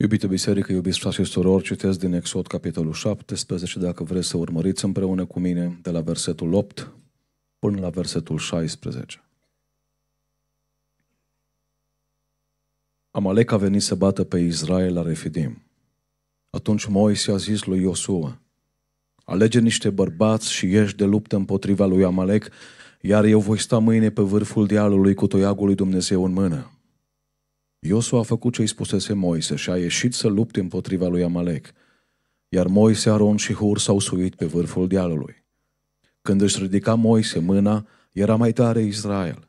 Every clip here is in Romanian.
Iubită biserică, iubiți frate și soror, citesc din Exod, capitolul 17, dacă vreți să urmăriți împreună cu mine, de la versetul 8 până la versetul 16. Amalek a venit să bată pe Israel la Refidim. Atunci Moise a zis lui Iosua, Alege niște bărbați și ieși de luptă împotriva lui Amalek, iar eu voi sta mâine pe vârful dealului cu toiagul lui Dumnezeu în mână. Iosua a făcut ce i spusese Moise și a ieșit să lupte împotriva lui Amalek. Iar Moise, Aron și Hur s-au suit pe vârful dealului. Când își ridica Moise mâna, era mai tare Israel.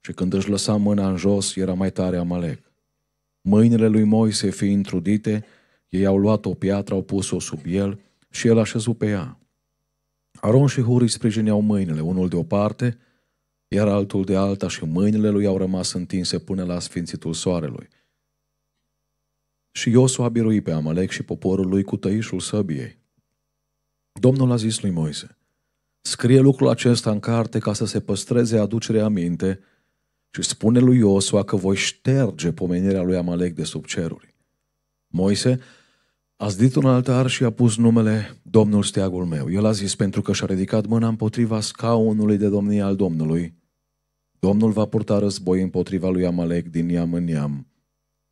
Și când își lăsa mâna în jos, era mai tare Amalek. Mâinile lui Moise fiind trudite, ei au luat o piatră, au pus-o sub el și el a șezut pe ea. Aron și Hur îi sprijineau mâinile, unul de o parte iar altul de alta și mâinile lui au rămas întinse până la sfințitul soarelui. Și Iosu a biruit pe Amalek și poporul lui cu tăișul săbiei. Domnul a zis lui Moise, scrie lucrul acesta în carte ca să se păstreze aducerea aminte și spune lui Iosua că voi șterge pomenirea lui Amalek de sub ceruri. Moise a zdit un altar și a pus numele Domnul steagul meu. El a zis pentru că și-a ridicat mâna împotriva scaunului de domnie al Domnului Domnul va purta război împotriva lui Amalek din neam în neam.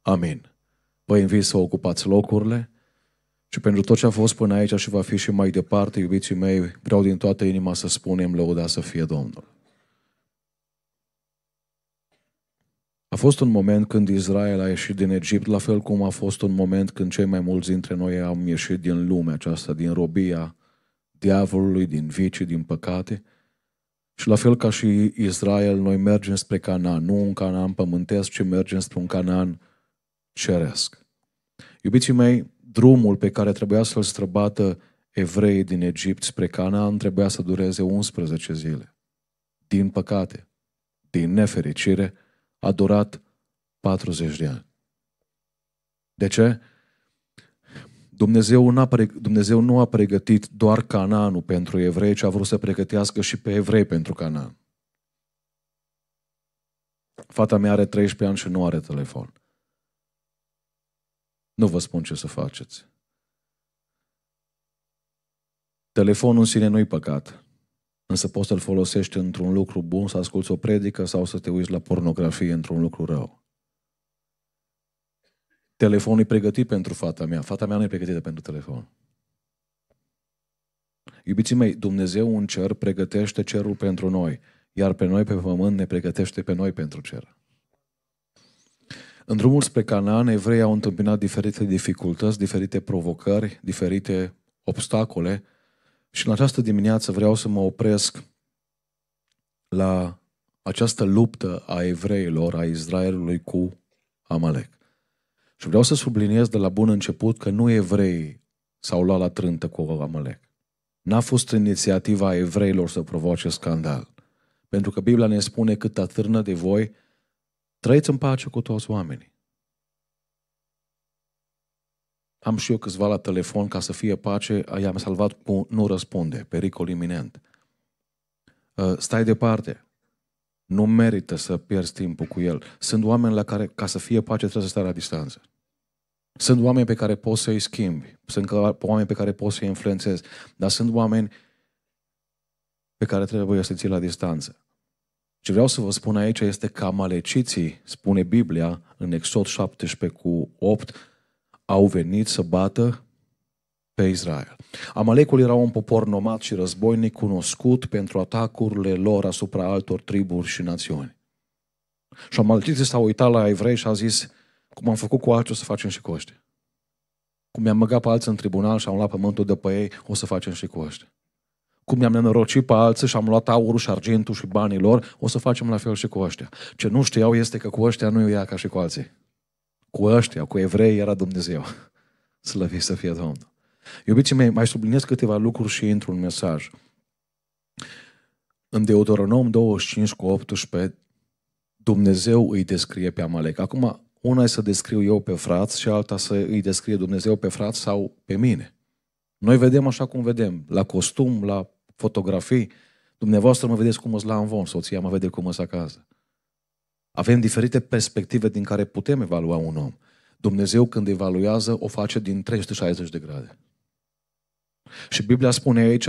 Amin. Vă invit să ocupați locurile și pentru tot ce a fost până aici și va fi și mai departe, iubiții mei, vreau din toată inima să spunem lăuda să fie Domnul. A fost un moment când Israel a ieșit din Egipt, la fel cum a fost un moment când cei mai mulți dintre noi am ieșit din lumea aceasta, din robia diavolului, din vicii, din păcate – și la fel ca și Israel, noi mergem spre Canaan, nu un Canaan pământesc, ci mergem spre un Canaan ceresc. Iubiții mei, drumul pe care trebuia să-l străbată evreii din Egipt spre Canaan trebuia să dureze 11 zile. Din păcate, din nefericire, a durat 40 de ani. De ce? Dumnezeu, n-a preg- Dumnezeu nu a pregătit doar Canaanul pentru evrei, ci a vrut să pregătească și pe evrei pentru Canaan. Fata mea are 13 ani și nu are telefon. Nu vă spun ce să faceți. Telefonul în sine nu-i păcat, însă poți să-l folosești într-un lucru bun, să asculți o predică sau să te uiți la pornografie într-un lucru rău. Telefonul e pregătit pentru fata mea. Fata mea nu e pregătită pentru telefon. Iubiții mei, Dumnezeu în cer pregătește cerul pentru noi, iar pe noi pe pământ ne pregătește pe noi pentru cer. În drumul spre Canaan, evreii au întâmpinat diferite dificultăți, diferite provocări, diferite obstacole și în această dimineață vreau să mă opresc la această luptă a evreilor, a Israelului cu Amalek. Și vreau să subliniez de la bun început că nu evreii s-au luat la trântă cu Amalek. N-a fost inițiativa evreilor să provoace scandal. Pentru că Biblia ne spune cât atârnă de voi, trăiți în pace cu toți oamenii. Am și eu câțiva la telefon ca să fie pace, i-am salvat cu nu răspunde, pericol iminent. Uh, stai departe, nu merită să pierzi timpul cu el. Sunt oameni la care, ca să fie pace, trebuie să stai la distanță. Sunt oameni pe care poți să-i schimbi, sunt oameni pe care poți să-i influențezi, dar sunt oameni pe care trebuie să-i ții la distanță. Ce vreau să vă spun aici este că amaleciții, spune Biblia în Exod 17 cu 8, au venit să bată pe Israel. Amalecul era un popor nomad și războinic cunoscut pentru atacurile lor asupra altor triburi și națiuni. Și amaleciții s-au uitat la evrei și au zis, cum am făcut cu alții, o să facem și cu ăștia. Cum mi-am măgat pe alții în tribunal și am luat pământul de pe ei, o să facem și cu ăștia. Cum mi-am nenorocit pe alții și am luat aurul și argintul și banii lor, o să facem la fel și cu ăștia. Ce nu știau este că cu ăștia nu ia ca și cu alții. Cu ăștia, cu evrei era Dumnezeu. Slăvit să fie Domnul. Iubiții mei, mai subliniez câteva lucruri și intru în mesaj. În Deuteronom 25 cu 18, Dumnezeu îi descrie pe Amalek. Acum, una e să descriu eu pe frați și alta să îi descrie Dumnezeu pe frați sau pe mine. Noi vedem așa cum vedem, la costum, la fotografii. Dumneavoastră mă vedeți cum îți la învon, soția mă vede cum îți acasă. Avem diferite perspective din care putem evalua un om. Dumnezeu când evaluează o face din 360 de grade. Și Biblia spune aici,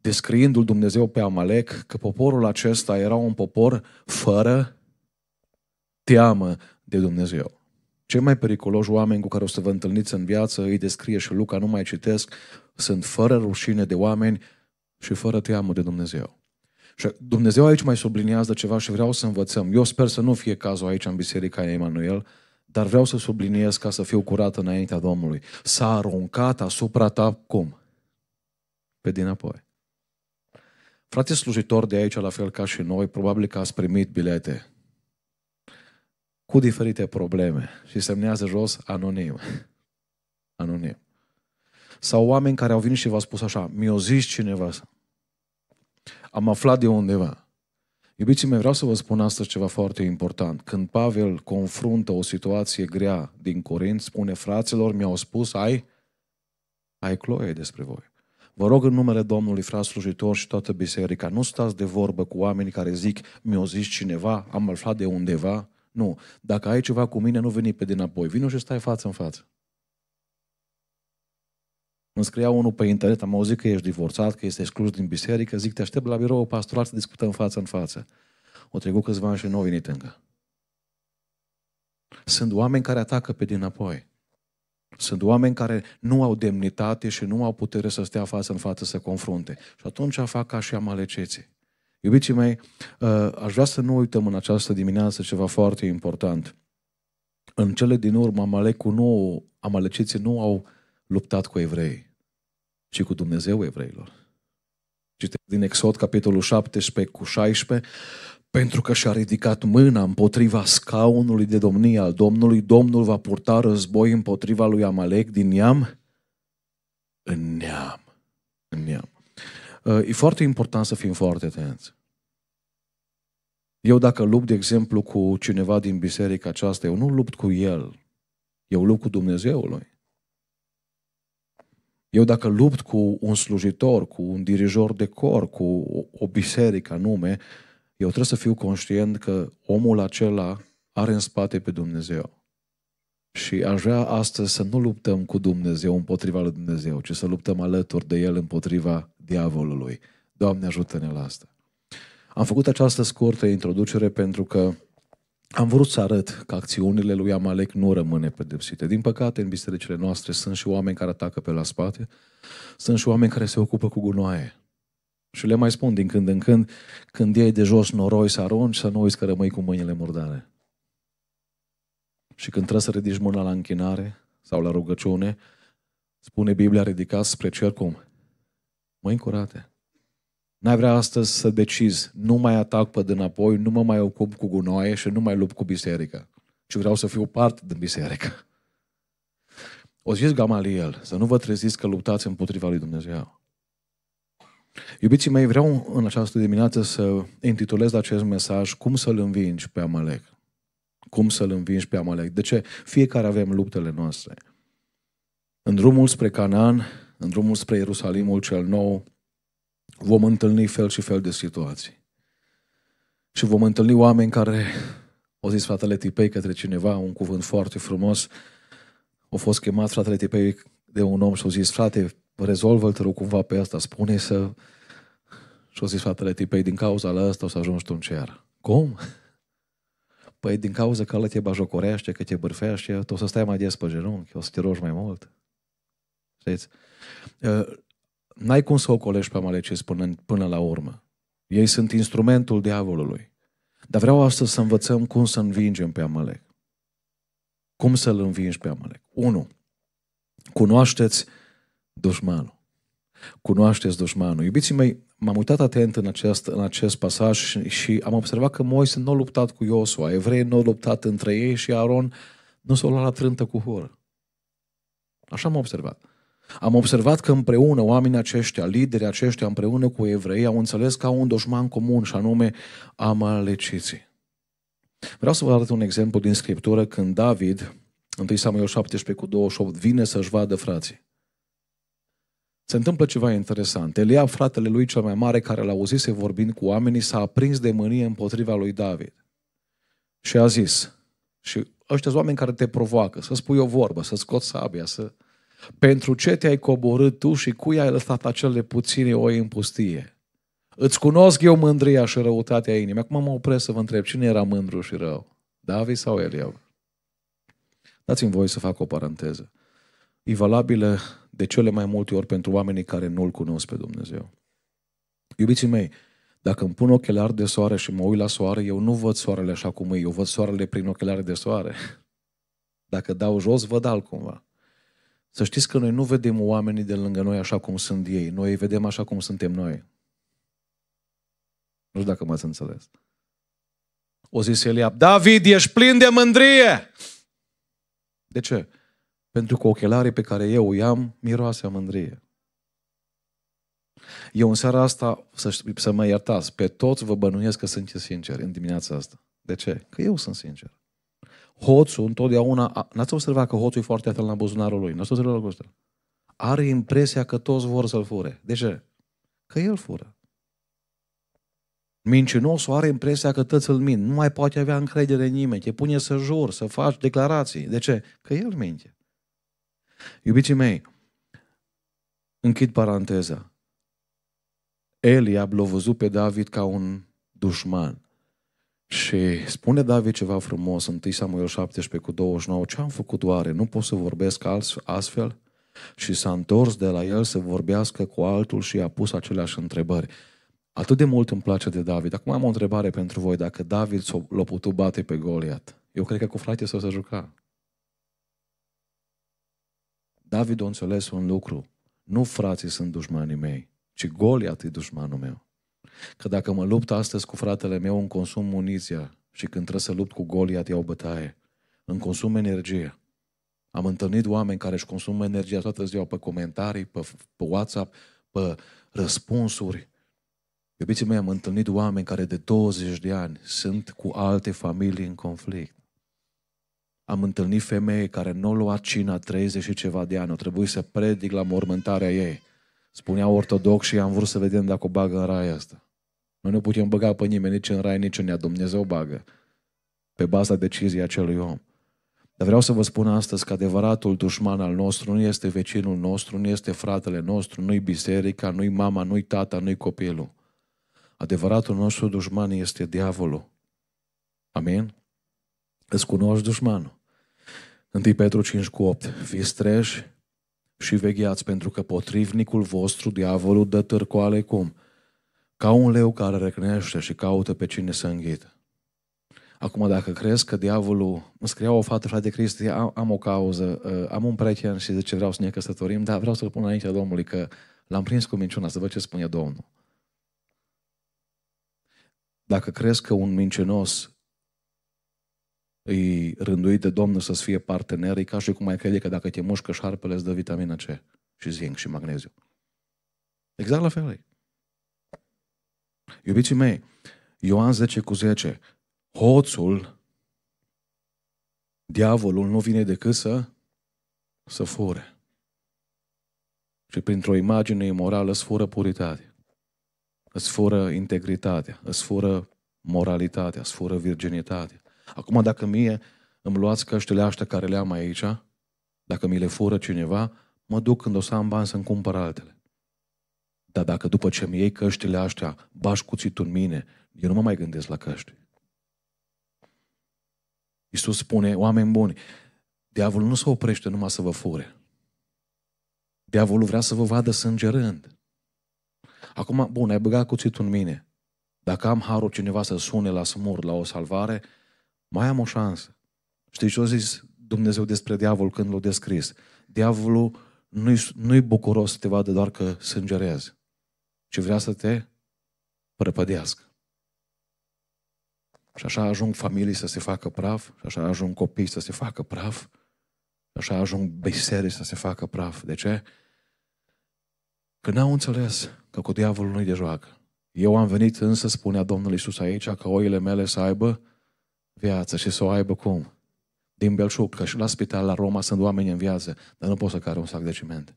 descriindu-l Dumnezeu pe Amalek, că poporul acesta era un popor fără teamă de Dumnezeu. Cei mai periculoși oameni cu care o să vă întâlniți în viață, îi descrie și Luca, nu mai citesc, sunt fără rușine de oameni și fără teamă de Dumnezeu. Și Dumnezeu aici mai subliniază ceva și vreau să învățăm. Eu sper să nu fie cazul aici în Biserica Emanuel, dar vreau să subliniez ca să fiu curat înaintea Domnului. S-a aruncat asupra ta cum? Pe dinapoi. Frate slujitor de aici, la fel ca și noi, probabil că ați primit bilete cu diferite probleme și semnează jos anonim. Anonim. Sau oameni care au venit și v-au spus așa, mi-o zis cineva, am aflat de undeva. Iubiții mei, vreau să vă spun astăzi ceva foarte important. Când Pavel confruntă o situație grea din Corint, spune, fraților, mi-au spus, ai, ai cloie despre voi. Vă rog în numele Domnului, frați slujitori și toată biserica, nu stați de vorbă cu oamenii care zic, mi-o zis cineva, am aflat de undeva, nu. Dacă ai ceva cu mine, nu veni pe dinapoi. Vino și stai față în față. Îmi scria unul pe internet, am auzit că ești divorțat, că ești exclus din biserică, zic, te aștept la birou pastoral să discutăm față în față. O trecut câțiva ani și nu au venit încă. Sunt oameni care atacă pe dinapoi. Sunt oameni care nu au demnitate și nu au putere să stea față în față să confrunte. Și atunci fac ca și amaleceții. Iubiții mei, uh, aș vrea să nu uităm în această dimineață ceva foarte important. În cele din urmă, Amalecul nu, amaleciții nu au luptat cu evrei, ci cu Dumnezeu evreilor. Citesc din Exod, capitolul 17 cu 16, pentru că și-a ridicat mâna împotriva scaunului de domnie al Domnului, Domnul va purta război împotriva lui Amalec din neam în neam. În neam. Uh, e foarte important să fim foarte atenți. Eu dacă lupt, de exemplu, cu cineva din biserica aceasta, eu nu lupt cu el, eu lupt cu Dumnezeului. Eu dacă lupt cu un slujitor, cu un dirijor de cor, cu o, biserică anume, eu trebuie să fiu conștient că omul acela are în spate pe Dumnezeu. Și aș vrea astăzi să nu luptăm cu Dumnezeu împotriva lui Dumnezeu, ci să luptăm alături de El împotriva diavolului. Doamne ajută-ne la asta. Am făcut această scurtă introducere pentru că am vrut să arăt că acțiunile lui Amalek nu rămâne pedepsite. Din păcate, în bisericile noastre sunt și oameni care atacă pe la spate, sunt și oameni care se ocupă cu gunoaie. Și le mai spun din când în când, când iei de jos noroi să arunci, să nu uiți că rămâi cu mâinile murdare. Și când trebuie să ridici mâna la închinare sau la rugăciune, spune Biblia ridicați spre cer cum? Mâini încurate. N-ai vrea astăzi să decizi, nu mai atac pe dinapoi, nu mă mai ocup cu gunoaie și nu mai lupt cu biserica, Și vreau să fiu parte din biserică. O zis Gamaliel, să nu vă treziți că luptați împotriva lui Dumnezeu. Iubiții mei, vreau în această dimineață să intitulez acest mesaj Cum să-l învingi pe Amalek? Cum să-l învingi pe Amalek? De ce? Fiecare avem luptele noastre. În drumul spre Canaan, în drumul spre Ierusalimul cel nou, vom întâlni fel și fel de situații. Și vom întâlni oameni care, o zis fratele Tipei către cineva, un cuvânt foarte frumos, a fost chemat fratele Tipei de un om și a zis, frate, rezolvă-l, te rog cumva pe asta, spune să... Și a zis fratele Tipei, din cauza la asta o să ajungi tu în cer. Cum? Păi din cauza că ăla te bajocorește, că te bârfește, tu o să stai mai des pe genunchi, o să te rogi mai mult. Știți? Ă, n-ai cum să ocolești pe Amalecist până, până la urmă. Ei sunt instrumentul diavolului. Dar vreau astăzi să învățăm cum să învingem pe Amalek. Cum să-l învingi pe Amalek? 1. Cunoașteți dușmanul. Cunoașteți dușmanul. Iubiții mei, m-am uitat atent în acest, în acest pasaj și, și am observat că Moise nu a luptat cu Iosua, evrei nu au luptat între ei și Aron nu s-a luat la trântă cu horă. Așa am observat. Am observat că împreună oamenii aceștia, liderii aceștia împreună cu evrei, au înțeles că au un doșman comun și anume amaleciții. Vreau să vă arăt un exemplu din Scriptură când David, 1 Samuel 17 cu 28, vine să-și vadă frații. Se întâmplă ceva interesant. Elia, fratele lui cel mai mare, care l-a auzise vorbind cu oamenii, s-a aprins de mânie împotriva lui David. Și a zis, și ăștia oameni care te provoacă, să spui o vorbă, să scoți sabia, să... Pentru ce te-ai coborât tu și cui ai lăsat acele puține oi în pustie? Îți cunosc eu mândria și răutatea inimii. Acum mă opresc să vă întreb, cine era mândru și rău? David sau Eliab? Dați-mi voi să fac o paranteză. E valabilă de cele mai multe ori pentru oamenii care nu-L cunosc pe Dumnezeu. Iubiții mei, dacă îmi pun ochelari de soare și mă uit la soare, eu nu văd soarele așa cum e, eu văd soarele prin ochelari de soare. Dacă dau jos, văd altcumva. Să știți că noi nu vedem oamenii de lângă noi așa cum sunt ei. Noi îi vedem așa cum suntem noi. Nu știu dacă m-ați înțeles. O zis Eliab, David, ești plin de mândrie! De ce? Pentru că ochelarii pe care eu îi am miroase a mândrie. Eu în seara asta, să, să mă iertați, pe toți vă bănuiesc că sunteți sinceri în dimineața asta. De ce? Că eu sunt sincer hoțul întotdeauna, n-ați observat că hoțul e foarte atent la buzunarul lui, n-ați observat lucrul ăsta. Are impresia că toți vor să-l fure. De ce? Că el fură. Mincinosul are impresia că tăți îl mint. Nu mai poate avea încredere în nimeni. Te pune să jur, să faci declarații. De ce? Că el minte. Iubiții mei, închid paranteza. Eli a văzut pe David ca un dușman. Și spune David ceva frumos, 1 Samuel 17 cu 29, ce am făcut oare? Nu pot să vorbesc astfel? Și s-a întors de la el să vorbească cu altul și a pus aceleași întrebări. Atât de mult îmi place de David. Acum am o întrebare pentru voi. Dacă David l-a putut bate pe Goliat, eu cred că cu frate să se juca. David a înțeles un lucru. Nu frații sunt dușmanii mei, ci Goliat e dușmanul meu. Că dacă mă lupt astăzi cu fratele meu, îmi consum muniția și când trebuie să lupt cu Goliat, iau bătaie. Îmi consum energie. Am întâlnit oameni care își consumă energia toată ziua pe comentarii, pe, pe WhatsApp, pe răspunsuri. Iubiții mei, am întâlnit oameni care de 20 de ani sunt cu alte familii în conflict. Am întâlnit femei care nu au luat cina 30 și ceva de ani, au trebuit să predic la mormântarea ei. Spunea ortodox și am vrut să vedem dacă o bagă în rai asta. Noi nu putem băga pe nimeni nici în rai, nici în ea. Dumnezeu bagă. Pe baza deciziei acelui om. Dar vreau să vă spun astăzi că adevăratul dușman al nostru nu este vecinul nostru, nu este fratele nostru, nu-i biserica, nu-i mama, nu-i tata, nu-i copilul. Adevăratul nostru dușman este diavolul. Amin? Îți cunoști dușmanul. 1 Petru 5 cu 8. Fiți treji, și vegheați, pentru că potrivnicul vostru, diavolul, dă târcoale cum? Ca un leu care recnește și caută pe cine să înghită. Acum, dacă crezi că diavolul... Îmi scria o fată, frate Cristi, am, am o cauză, uh, am un prieten și zice vreau să ne căsătorim, dar vreau să-l pun înaintea Domnului că l-am prins cu minciuna, să văd ce spune Domnul. Dacă crezi că un mincinos îi rânduit de Domnul să-ți fie partener, e ca și cum ai crede că dacă te mușcă șarpele îți dă vitamina C și zinc și magneziu. Exact la fel e. Iubiții mei, Ioan 10 cu 10, hoțul, diavolul nu vine decât să, să fure. Și printr-o imagine imorală îți fură puritatea, îți fură integritatea, îți fură moralitatea, îți fură virginitatea Acum dacă mie îmi luați căștile astea care le am aici, dacă mi le fură cineva, mă duc când o să am bani să-mi cumpăr altele. Dar dacă după ce mi iei căștile astea, bași cuțitul în mine, eu nu mă mai gândesc la căști. Iisus spune, oameni buni, diavolul nu se oprește numai să vă fure. Diavolul vrea să vă vadă sângerând. Acum, bun, ai băgat cuțitul în mine. Dacă am harul cineva să sune la smur, la o salvare, mai am o șansă. Știi ce a zis Dumnezeu despre diavol când l-a descris? Diavolul nu-i, nu i bucuros să te vadă doar că sângerezi, ci vrea să te prăpădească. Și așa ajung familii să se facă praf, și așa ajung copii să se facă praf, și așa ajung biserici să se facă praf. De ce? Că n-au înțeles că cu diavolul nu-i de joacă. Eu am venit însă, spunea Domnul Iisus aici, ca oile mele să aibă viață și să o aibă cum? Din belșug, că și la spital, la Roma, sunt oameni în viață, dar nu pot să care un sac de ciment.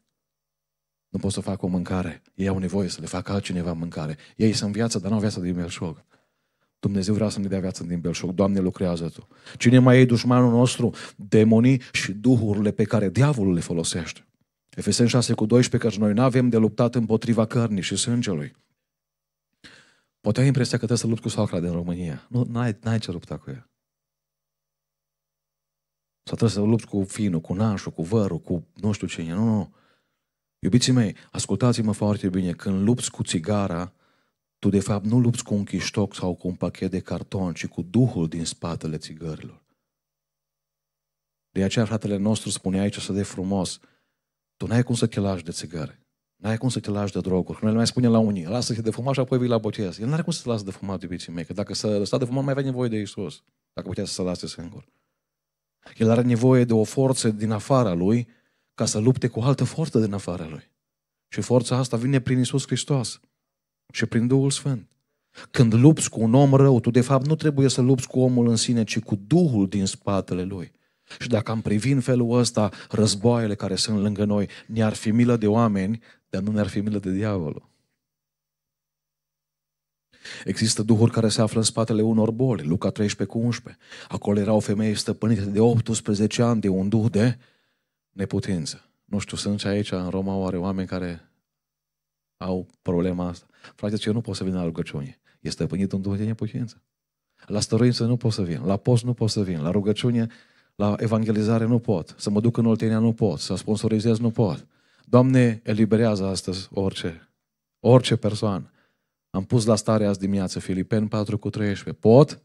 Nu pot să fac o mâncare. Ei au nevoie să le facă altcineva mâncare. Ei sunt viață, dar nu au viață din belșug. Dumnezeu vrea să ne dea viață din belșug. Doamne, lucrează Tu. Cine mai e dușmanul nostru? Demonii și duhurile pe care diavolul le folosește. Efesen 6 cu 12, căci noi nu avem de luptat împotriva cărnii și sângelui. Poate ai impresia că trebuie să lupt cu socra din România. Nu, ai ai ce lupta cu ea. Sau trebuie să lupți cu finul, cu nașul, cu vărul, cu nu știu ce. Nu, nu. Iubiții mei, ascultați-mă foarte bine. Când lupți cu țigara, tu de fapt nu lupți cu un chiștoc sau cu un pachet de carton, ci cu Duhul din spatele țigărilor. De aceea fratele nostru spune aici să de frumos, tu n-ai cum să te lași de țigare, n-ai cum să te lași de droguri. Noi el mai spune la unii, lasă-te de fumat și apoi vii la botez. El n-are cum să te lasă de fumat, iubiții mei, că dacă să sta de fumat mai avea nevoie de Isus, dacă putea să se lase singur. El are nevoie de o forță din afara lui ca să lupte cu o altă forță din afara lui. Și forța asta vine prin Isus Hristos și prin Duhul Sfânt. Când lupți cu un om rău, tu de fapt nu trebuie să lupți cu omul în sine, ci cu Duhul din spatele lui. Și dacă am privi în felul ăsta războaiele care sunt lângă noi, ne-ar fi milă de oameni, dar nu ne-ar fi milă de diavolul. Există duhuri care se află în spatele unor boli, Luca 13 cu 11. Acolo era o femeie stăpânită de 18 ani de un duh de neputință. Nu știu, sunt aici în Roma oare oameni care au problema asta. Frate, eu nu pot să vin la rugăciune. E stăpânit un duh de neputință. La stăruință nu pot să vin, la post nu pot să vin, la rugăciune, la evangelizare nu pot, să mă duc în Oltenia nu pot, să sponsorizez nu pot. Doamne, eliberează astăzi orice, orice persoană am pus la stare azi dimineață Filipen 4 cu 13. Pot?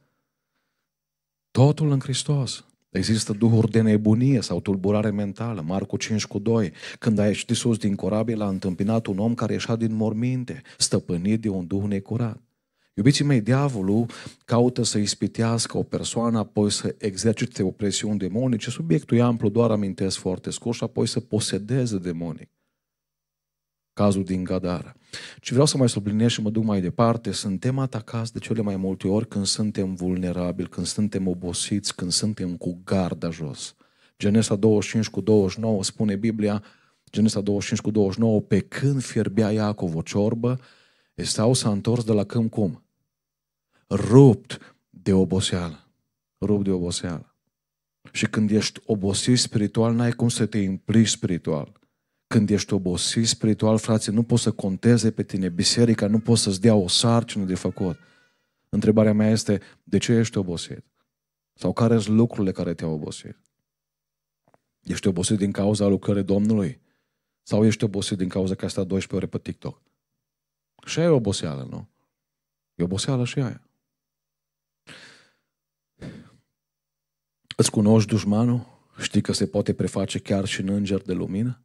Totul în Hristos. Există duhuri de nebunie sau tulburare mentală, Marcu 5 cu 2. Când a ieșit sus din corabie, l-a întâmpinat un om care ieșea din morminte, stăpânit de un duh necurat. Iubiții mei, diavolul caută să ispitească o persoană, apoi să exercite o presiune demonice. Subiectul e amplu, doar amintesc foarte scurt și apoi să posedeze demonic cazul din Gadara. Și vreau să mai subliniez și mă duc mai departe, suntem atacați de cele mai multe ori când suntem vulnerabili, când suntem obosiți, când suntem cu garda jos. Genesa 25 cu 29 spune Biblia, Genesa 25 cu 29, pe când fierbea Iacov o ciorbă, Esau s-a întors de la câmp cum? Rupt de oboseală. Rupt de oboseală. Și când ești obosit spiritual, n-ai cum să te implici spiritual. Când ești obosit spiritual, frate, nu poți să conteze pe tine. Biserica nu poți să-ți dea o sarcină de făcut. Întrebarea mea este, de ce ești obosit? Sau care sunt lucrurile care te-au obosit? Ești obosit din cauza lucrării Domnului? Sau ești obosit din cauza că ai stat 12 ore pe TikTok? Și aia e oboseală, nu? E oboseală și aia. Îți cunoști dușmanul? Știi că se poate preface chiar și în înger de lumină?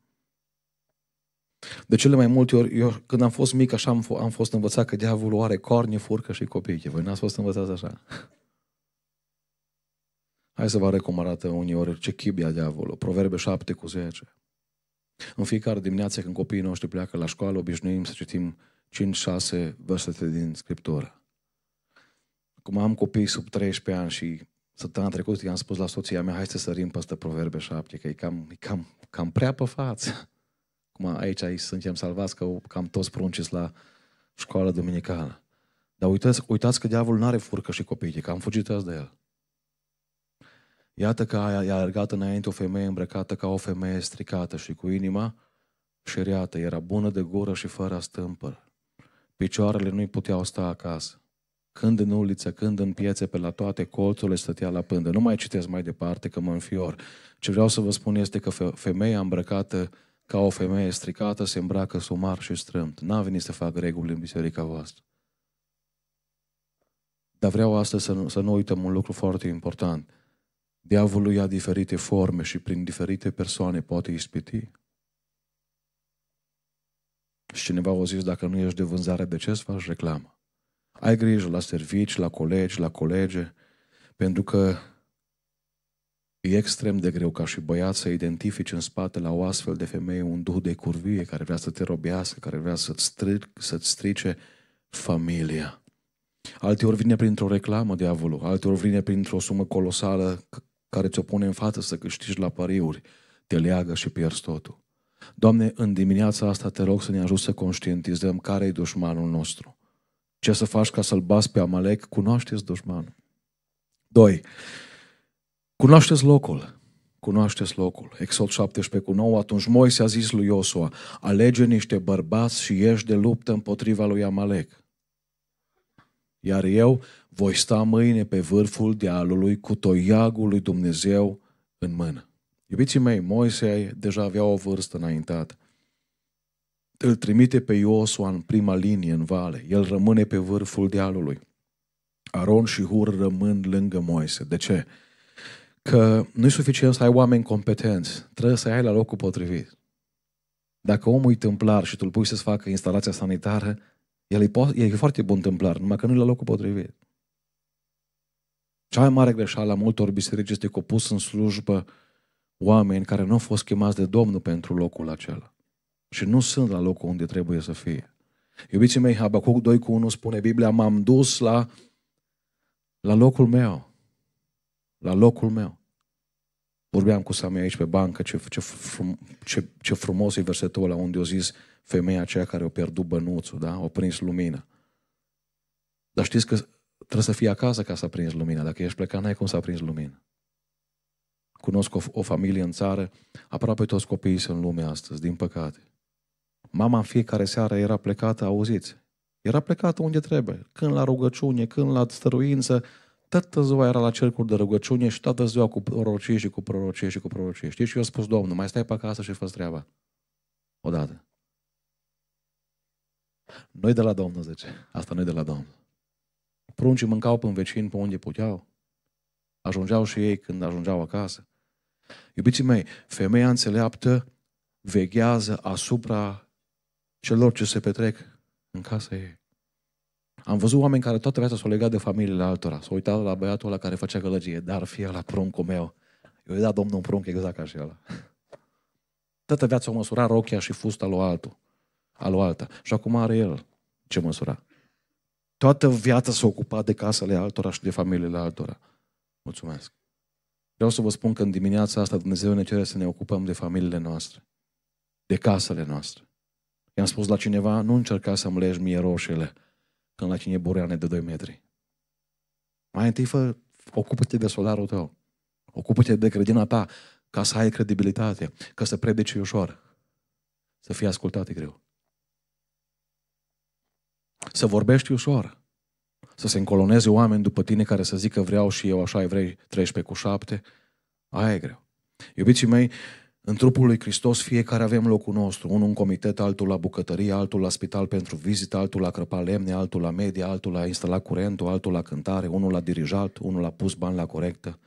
De cele mai multe ori, eu când am fost mic, așa am, am fost învățat că diavolul are corni, furcă și copii. Voi n-ați fost învățați așa. Hai să vă arăt cum arată unii ori ce chibia diavolul. Proverbe 7 cu 10. În fiecare dimineață când copiii noștri pleacă la școală, obișnuim să citim 5-6 versete din Scriptură. Acum am copii sub 13 ani și săptămâna trecută i-am spus la soția mea, hai să sărim peste Proverbe 7, că e cam, e cam, cam prea pe față. Cum aici, aici suntem salvați că cam toți pruncii la școală duminicală. Dar uitați, uitați că diavolul nu are furcă și copiii, că am fugit azi de el. Iată că i-a alergat înainte o femeie îmbrăcată ca o femeie stricată și cu inima șeriată. Era bună de gură și fără stâmpăr. Picioarele nu-i puteau sta acasă. Când în uliță, când în piețe, pe la toate colțurile stătea la pândă. Nu mai citesc mai departe că mă înfior. Ce vreau să vă spun este că femeia îmbrăcată ca o femeie stricată se îmbracă sumar și strâmt. N-a venit să fac reguli în biserica voastră. Dar vreau astăzi să nu, să nu uităm un lucru foarte important. Diavolul ia diferite forme și prin diferite persoane poate ispiti. Și cineva a zis, dacă nu ești de vânzare, de ce îți faci reclamă? Ai grijă la servici, la colegi, la colege, pentru că E extrem de greu ca și băiat să identifici în spate la o astfel de femeie un duh de curvie care vrea să te robească, care vrea să-ți, stric, să-ți strice familia. Alteori vine printr-o reclamă diavolul, alteori vine printr-o sumă colosală care ți-o pune în față să câștigi la pariuri, te leagă și pierzi totul. Doamne, în dimineața asta te rog să ne ajut să conștientizăm care e dușmanul nostru. Ce să faci ca să-l bați pe Amalek? Cunoașteți dușmanul. 2. Cunoașteți locul. Cunoașteți locul. Exod 17 cu 9. Atunci Moise a zis lui Iosua, alege niște bărbați și ieși de luptă împotriva lui Amalek. Iar eu voi sta mâine pe vârful dealului cu toiagul lui Dumnezeu în mână. Iubiții mei, Moise deja avea o vârstă înaintată. Îl trimite pe Iosua în prima linie în vale. El rămâne pe vârful dealului. Aron și Hur rămân lângă Moise. De ce? că nu e suficient să ai oameni competenți, trebuie să ai la locul potrivit. Dacă omul e tâmplar și tu îl pui să-ți facă instalația sanitară, el e, po- el e foarte bun tâmplar, numai că nu e la locul potrivit. Cea mai mare greșeală a multor biserici este că au pus în slujbă oameni care nu au fost chemați de Domnul pentru locul acela. Și nu sunt la locul unde trebuie să fie. Iubiții mei, Habacuc 2 cu 1 spune Biblia, m-am dus la, la locul meu la locul meu. Vorbeam cu Samia aici pe bancă, ce, ce, frum, ce, ce frumos e versetul ăla unde o zis femeia aceea care o pierdut bănuțul, da? O prins lumina. Dar știți că trebuie să fii acasă ca să aprinzi lumina. Dacă ești plecat, n-ai cum să aprinzi lumina. Cunosc o, o familie în țară, aproape toți copiii sunt în lume astăzi, din păcate. Mama în fiecare seară era plecată, auziți, era plecată unde trebuie. Când la rugăciune, când la stăruință, toată ziua era la cercuri de rugăciune și toată ziua cu prorocie și cu prorocie și cu prorocie. Știi? Și eu spus, Domnul, mai stai pe acasă și fă treaba. Odată. Noi de la Domnul, zice. Asta noi de la Domnul. Pruncii mâncau pe vecin pe unde puteau. Ajungeau și ei când ajungeau acasă. Iubiții mei, femeia înțeleaptă veghează asupra celor ce se petrec în casa ei. Am văzut oameni care toată viața s-au legat de familiile altora. S-au uitat la băiatul ăla care făcea gălăgie. Dar fie la pruncul meu. Eu i-a dat Domnul un prunc exact ca și ăla. Toată viața o măsura rochia și fusta lui altul. Al lui alta. Și acum are el ce măsura. Toată viața s-a ocupat de casele altora și de familiile altora. Mulțumesc. Vreau să vă spun că în dimineața asta Dumnezeu ne cere să ne ocupăm de familiile noastre, de casele noastre. I-am spus la cineva, nu încerca să-mi legi mie roșele, când la cine e de 2 metri. Mai întâi fă, ocupă-te de solarul tău. Ocupă-te de grădina ta ca să ai credibilitate, ca să predici ușor, să fii ascultat e greu. Să vorbești ușor, să se încoloneze oameni după tine care să zică vreau și eu așa evrei 13 cu 7, aia e greu. Iubiții mei, în trupul lui Hristos fiecare avem locul nostru, unul în comitet, altul la bucătărie, altul la spital pentru vizită, altul la crăpa lemne, altul la media, altul la instala curentul, altul la cântare, unul la dirijat, unul la pus bani la corectă.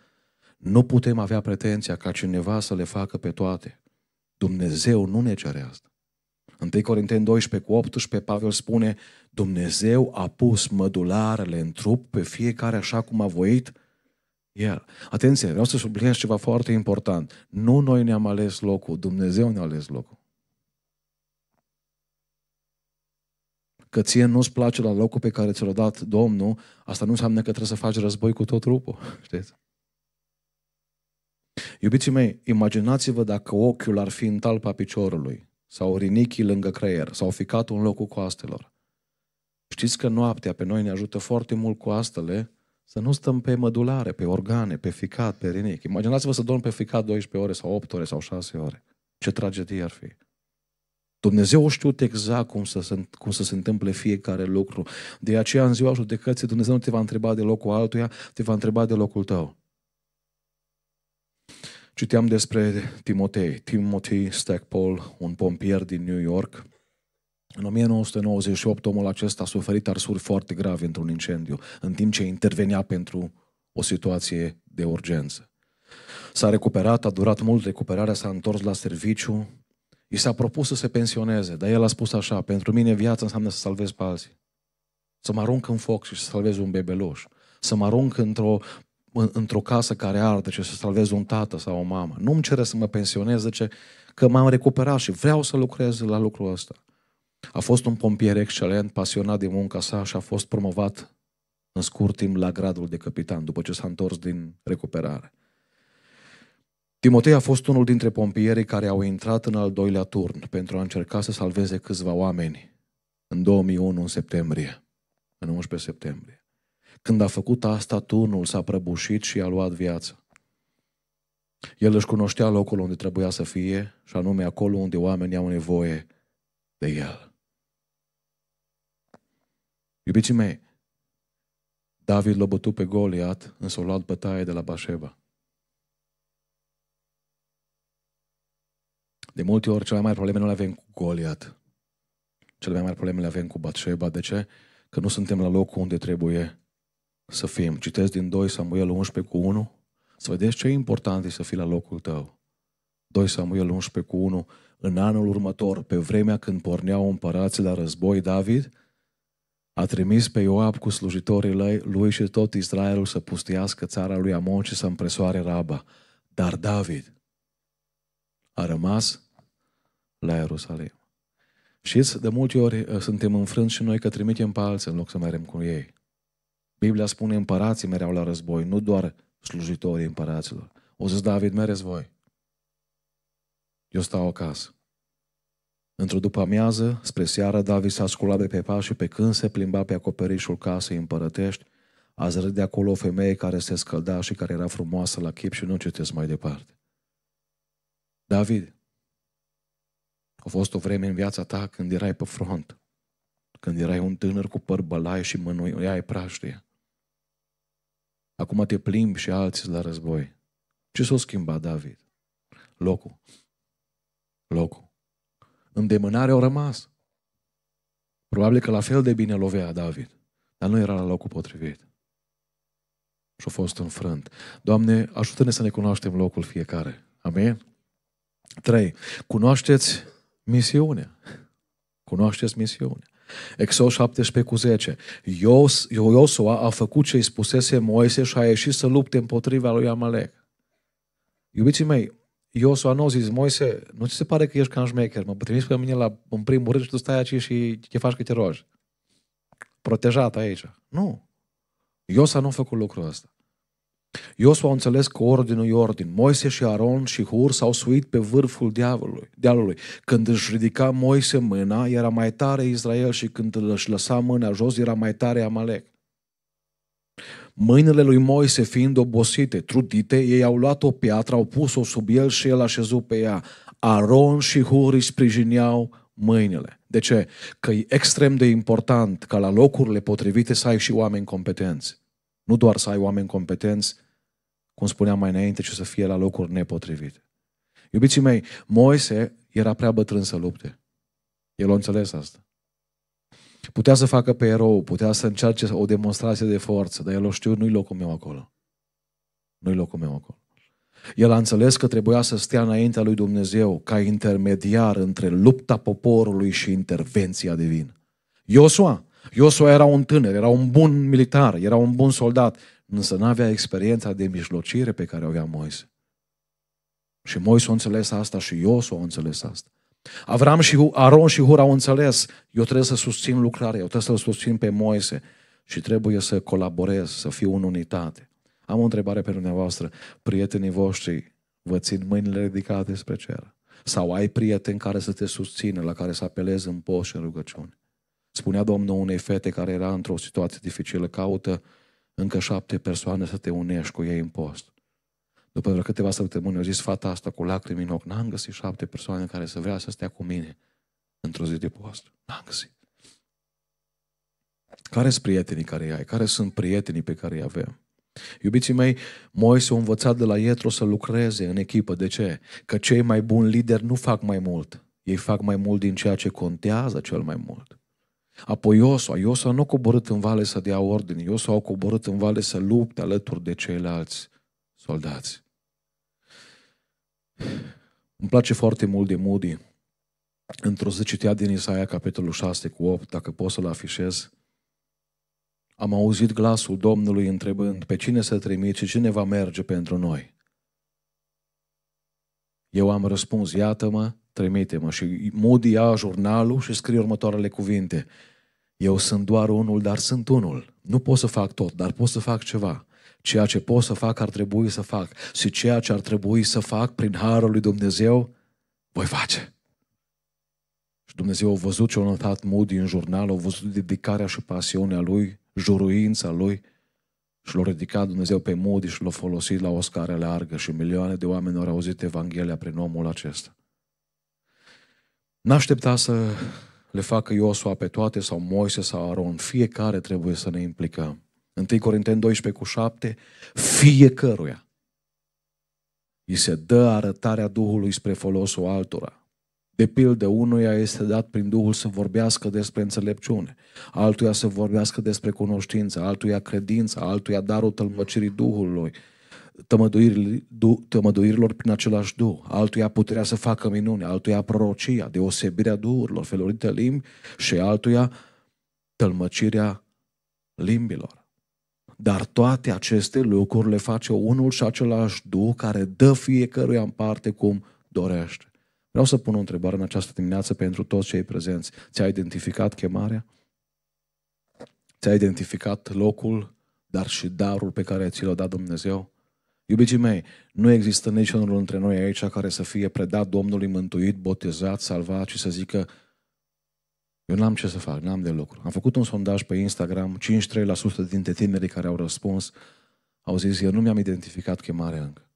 Nu putem avea pretenția ca cineva să le facă pe toate. Dumnezeu nu ne cere asta. 1 Corinteni 12 cu 18 Pavel spune Dumnezeu a pus mădularele în trup pe fiecare așa cum a voit el. Atenție, vreau să subliniez ceva foarte important. Nu noi ne-am ales locul, Dumnezeu ne-a ales locul. Că ție nu-ți place la locul pe care ți-l-a dat Domnul, asta nu înseamnă că trebuie să faci război cu tot trupul, știți? Iubiții mei, imaginați-vă dacă ochiul ar fi în talpa piciorului, sau rinichii lângă creier, sau ficatul în locul coastelor. Știți că noaptea pe noi ne ajută foarte mult coastele să nu stăm pe mădulare, pe organe, pe ficat, pe rinic. Imaginați-vă să dorm pe ficat 12 ore sau 8 ore sau 6 ore. Ce tragedie ar fi. Dumnezeu o știut exact cum să, se, cum să se întâmple fiecare lucru. De aceea în ziua judecății Dumnezeu nu te va întreba de locul altuia, te va întreba de locul tău. Citeam despre Timotei, Timothy Stackpole, un pompier din New York, în 1998 omul acesta a suferit arsuri foarte grave într-un incendiu, în timp ce intervenea pentru o situație de urgență. S-a recuperat, a durat mult recuperarea, s-a întors la serviciu, i s-a propus să se pensioneze, dar el a spus așa, pentru mine viața înseamnă să salvez pe alții. Să mă arunc în foc și să salvez un bebeluș. Să mă arunc într-o într casă care arde și să salvez un tată sau o mamă. Nu-mi cere să mă pensionez, zice că m-am recuperat și vreau să lucrez la lucrul ăsta. A fost un pompier excelent, pasionat de munca sa și a fost promovat în scurt timp la gradul de capitan după ce s-a întors din recuperare. Timotei a fost unul dintre pompierii care au intrat în al doilea turn pentru a încerca să salveze câțiva oameni în 2001, în septembrie, în 11 septembrie. Când a făcut asta, turnul s-a prăbușit și a luat viață. El își cunoștea locul unde trebuia să fie și anume acolo unde oamenii au nevoie de el. Iubiții mei, David l-a bătut pe Goliat, însă o luat bătaie de la Bașeba. De multe ori, cele mai mari probleme nu le avem cu Goliat. Cele mai mari probleme le avem cu Batșeba. De ce? Că nu suntem la locul unde trebuie să fim. Citesc din 2 Samuel 11 cu 1. Să vedeți ce e important e să fii la locul tău. 2 Samuel 11 cu 1. În anul următor, pe vremea când porneau împărații la război, David a trimis pe Ioab cu slujitorii lui și tot Israelul să pustiască țara lui Amon și să împresoare Raba. Dar David a rămas la Ierusalim. Știți, de multe ori eh, suntem înfrânți și noi că trimitem pe alții în loc să mergem cu ei. Biblia spune împărații mereau la război, nu doar slujitorii împăraților. O zis David, mereți voi. Eu stau acasă. Într-o după-amiază, spre seară, David s-a sculat de pe pași și pe când se plimba pe acoperișul casei împărătești, a zărât de acolo o femeie care se scălda și care era frumoasă la chip și nu citesc mai departe. David, a fost o vreme în viața ta când erai pe front, când erai un tânăr cu păr bălai și mânuiai praștie. Acum te plimbi și alții la război. Ce s-a schimbat, David? Locul. Locul îndemânare au rămas. Probabil că la fel de bine lovea David, dar nu era la locul potrivit. Și a fost înfrânt. Doamne, ajută-ne să ne cunoaștem locul fiecare. Amin? 3. Cunoașteți misiunea. Cunoașteți misiunea. Exod 17 cu 10. Ios, Iosua a făcut ce îi spusese Moise și a ieșit să lupte împotriva lui Amalek. Iubiții mei, Iosua nu a zis, Moise, nu ți se pare că ești cam șmecher, mă trimis pe mine la, în primul rând și tu stai aici și te faci că te rogi. Protejat aici. Nu. Iosua nu a făcut lucrul ăsta. Iosua a înțeles că ordinul e ordin. Moise și Aron și Hur s-au suit pe vârful dealului. dealului. Când își ridica Moise mâna, era mai tare Israel și când își lăsa mâna jos, era mai tare Amalek. Mâinile lui Moise fiind obosite, trudite, ei au luat o piatră, au pus-o sub el și el așezu pe ea. Aron și Hur îi sprijineau mâinile. De ce? Că e extrem de important ca la locurile potrivite să ai și oameni competenți. Nu doar să ai oameni competenți, cum spuneam mai înainte, ci să fie la locuri nepotrivite. Iubiții mei, Moise era prea bătrân să lupte. El a înțeles asta. Putea să facă pe erou, putea să încerce o demonstrație de forță, dar el o știu, nu-i locul meu acolo. Nu-i locul meu acolo. El a înțeles că trebuia să stea înaintea lui Dumnezeu ca intermediar între lupta poporului și intervenția divină. Iosua, Iosua era un tânăr, era un bun militar, era un bun soldat, însă nu avea experiența de mijlocire pe care o avea Moise. Și Moise a înțeles asta și Iosua a înțeles asta. Avram și Aron și Hur au înțeles, eu trebuie să susțin lucrarea, eu trebuie să-l susțin pe Moise și trebuie să colaborez, să fiu în unitate. Am o întrebare pe dumneavoastră. Prietenii voștri vă țin mâinile ridicate spre cer? Sau ai prieteni care să te susțină, la care să apelezi în post și în rugăciune? Spunea Domnul unei fete care era într-o situație dificilă, caută încă șapte persoane să te unești cu ei în post. După vreo câteva săptămâni, au zis fata asta cu lacrimi în ochi, n-am găsit șapte persoane care să vrea să stea cu mine într-o zi de post. N-am găsit. Care sunt prietenii care ai? Care sunt prietenii pe care îi avem? Iubiții mei, Moise a învățat de la Ietro să lucreze în echipă. De ce? Că cei mai buni lideri nu fac mai mult. Ei fac mai mult din ceea ce contează cel mai mult. Apoi Iosua. Iosua nu a coborât în vale să dea ordine. Iosua a coborât în vale să lupte alături de ceilalți soldați. Îmi place foarte mult de Moody. Într-o zi citea din Isaia, capitolul 6 cu 8, dacă pot să-l afișez. Am auzit glasul Domnului întrebând pe cine să trimit și cine va merge pentru noi. Eu am răspuns, iată-mă, trimite-mă. Și Moody ia jurnalul și scrie următoarele cuvinte. Eu sunt doar unul, dar sunt unul. Nu pot să fac tot, dar pot să fac ceva. Ceea ce pot să fac ar trebui să fac și ceea ce ar trebui să fac prin harul lui Dumnezeu, voi face. Și Dumnezeu a văzut ce a notat Moody în jurnal, a văzut dedicarea și pasiunea lui, juruința lui și l-a ridicat Dumnezeu pe Moody și l-a folosit la o scară largă și milioane de oameni au auzit Evanghelia prin omul acesta. N-aștepta să le facă Iosua pe toate sau Moise sau Aron. Fiecare trebuie să ne implicăm. 1 Corinteni 12 cu 7, fiecăruia îi se dă arătarea Duhului spre folosul altora. De pildă, unuia este dat prin Duhul să vorbească despre înțelepciune, altuia să vorbească despre cunoștință, altuia credință, altuia darul tălmăcirii Duhului, tămăduirilor prin același Duh, altuia puterea să facă minune, altuia prorocia, deosebirea duhurilor, felurite limbi și altuia tălmăcirea limbilor. Dar toate aceste lucruri le face unul și același Duh care dă fiecăruia în parte cum dorește. Vreau să pun o întrebare în această dimineață pentru toți cei prezenți. ți a identificat chemarea? ți a identificat locul, dar și darul pe care ți l-a dat Dumnezeu? Iubiții mei, nu există niciunul dintre noi aici care să fie predat Domnului mântuit, botezat, salvat și să zică eu n-am ce să fac, n-am de lucru. Am făcut un sondaj pe Instagram, 53% dintre tinerii care au răspuns au zis, eu nu mi-am identificat chemarea încă.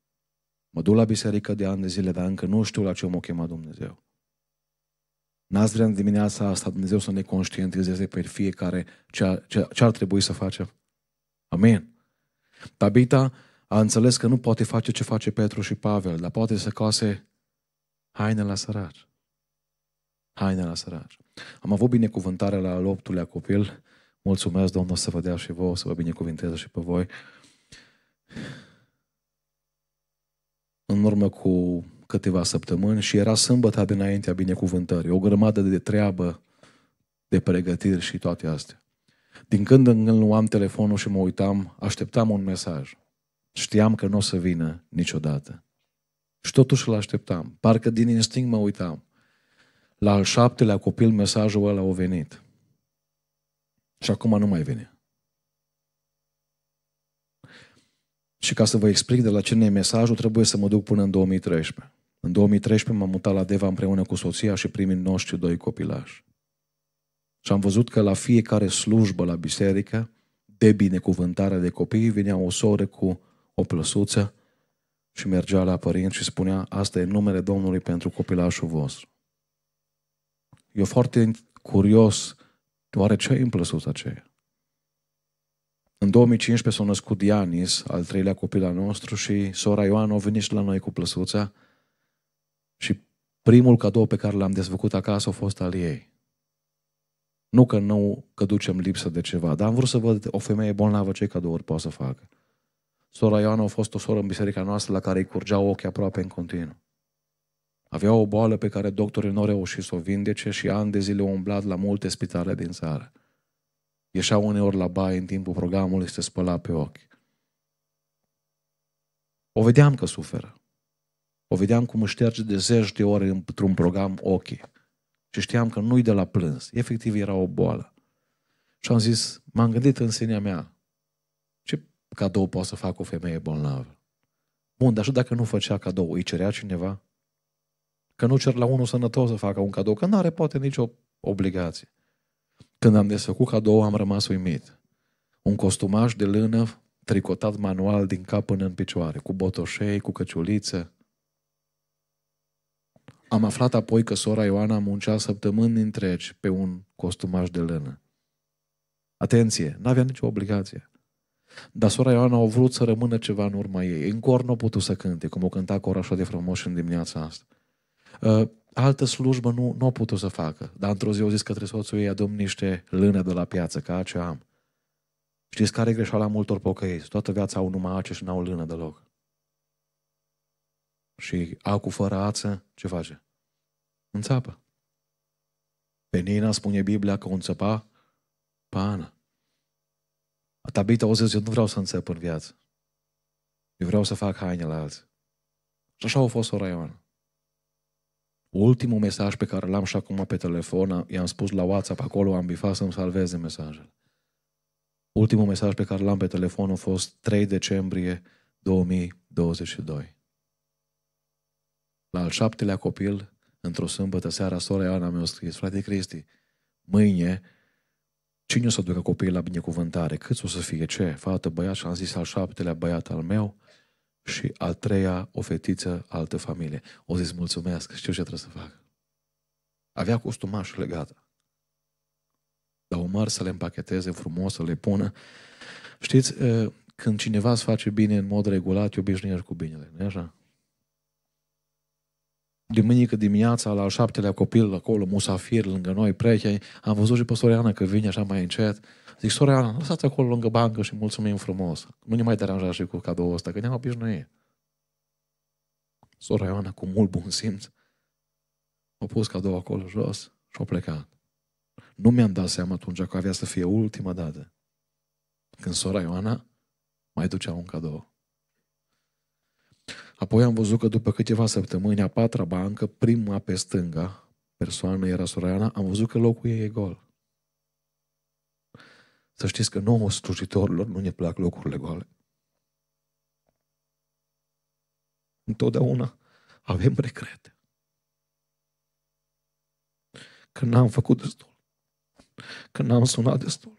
Mă duc la biserică de ani de zile, dar încă nu știu la ce mă chema Dumnezeu. N-ați vrea în dimineața asta Dumnezeu să ne conștientizeze pe fiecare ce, ce, ce ar trebui să facem? Amin. Tabita a înțeles că nu poate face ce face Petru și Pavel, dar poate să case haine la săraci. Haine la săraci. Am avut binecuvântarea la al optulea copil. Mulțumesc, Domnul, să vă dea și voi, să vă binecuvinteze și pe voi. În urmă cu câteva săptămâni și era sâmbătă dinaintea binecuvântării. O grămadă de treabă, de pregătiri și toate astea. Din când în când luam telefonul și mă uitam, așteptam un mesaj. Știam că nu o să vină niciodată. Și totuși îl așteptam. Parcă din instinct mă uitam. La al șaptelea copil mesajul ăla a venit. Și acum nu mai vine. Și ca să vă explic de la cine e mesajul, trebuie să mă duc până în 2013. În 2013 m-am mutat la Deva împreună cu soția și primii noștri doi copilași. Și am văzut că la fiecare slujbă la biserică, de binecuvântare de copii, vinea o soră cu o plăsuță și mergea la părinți și spunea, asta e numele Domnului pentru copilașul vostru. Eu foarte curios, oare ce ai împlăsut aceea? În 2015 s-a născut Dianis, al treilea copil al nostru, și sora Ioana a venit și la noi cu plăsuța și primul cadou pe care l-am dezvăcut acasă a fost al ei. Nu că nu că ducem lipsă de ceva, dar am vrut să văd o femeie bolnavă ce cadouri poate să facă. Sora Ioana a fost o soră în biserica noastră la care îi curgeau ochii aproape în continuu. Avea o boală pe care doctorii nu au reușit să o vindece și ani de zile a umblat la multe spitale din țară. Ieșea uneori la baie în timpul programului și se spăla pe ochi. O vedeam că suferă. O vedeam cum își șterge de zeci de ore într-un program ochii. Și știam că nu-i de la plâns. Efectiv era o boală. Și am zis, m-am gândit în sinea mea, ce cadou poate să fac o femeie bolnavă? Bun, dar și dacă nu făcea cadou, îi cerea cineva? Că nu cer la unul sănătos să facă un cadou, că nu are poate nicio obligație. Când am desfăcut cadou, am rămas uimit. Un costumaj de lână tricotat manual din cap până în picioare, cu botoșei, cu căciuliță. Am aflat apoi că sora Ioana muncea săptămâni întregi pe un costumaj de lână. Atenție, n-avea nicio obligație. Dar sora Ioana a vrut să rămână ceva în urma ei. În cor nu a putut să cânte, cum o cânta cor așa de frumos în dimineața asta. Uh, altă slujbă nu, nu a putut să facă. Dar într-o zi au zis către soțul ei, adăm niște lână de la piață, ca ce am. Știți care e greșeala multor pocăiți? Toată viața au numai ace și n-au lână deloc. Și acu fără ață, ce face? Înțapă. Pe Nina spune Biblia că o înțăpa A Tabita o zis, eu nu vreau să înțep în viață. Eu vreau să fac haine la alții. Și așa a fost o raioană. Ultimul mesaj pe care l-am și acum pe telefon, i-am spus la WhatsApp acolo, am bifat să-mi salveze mesajele. Ultimul mesaj pe care l-am pe telefon a fost 3 decembrie 2022. La al șaptelea copil, într-o sâmbătă seara, sora Ana mi-a scris, frate Cristi, mâine cine o să ducă copiii la binecuvântare? Cât o să fie? Ce? Fată, băiat? Și am zis al șaptelea băiat al meu, și a treia, o fetiță, altă familie. O zis, mulțumesc, știu ce trebuie să fac. Avea costumașele legat. Dar umăr să le împacheteze frumos, să le pună. Știți, când cineva îți face bine în mod regulat, te obișnuiești cu binele, nu așa? Duminică dimineața, la al șaptelea copil, acolo, musafir, lângă noi, preche, am văzut și păstoriană că vine așa mai încet. Zic, sora, lăsați acolo lângă bancă și mulțumim frumos. Nu ne mai deranja și cu cadoul ăsta, că ne-am obișnuit. Sora Ioana, cu mult bun simț, a pus cadou acolo jos și a plecat. Nu mi-am dat seama atunci că avea să fie ultima dată când sora Ioana mai ducea un cadou. Apoi am văzut că după câteva săptămâni, a patra bancă, prima pe stânga, persoană era sora Ioana, am văzut că locul ei e gol. Să știți că nouă slujitorilor nu ne plac locurile goale. Întotdeauna avem regrete. Că n-am făcut destul. Că n-am sunat destul.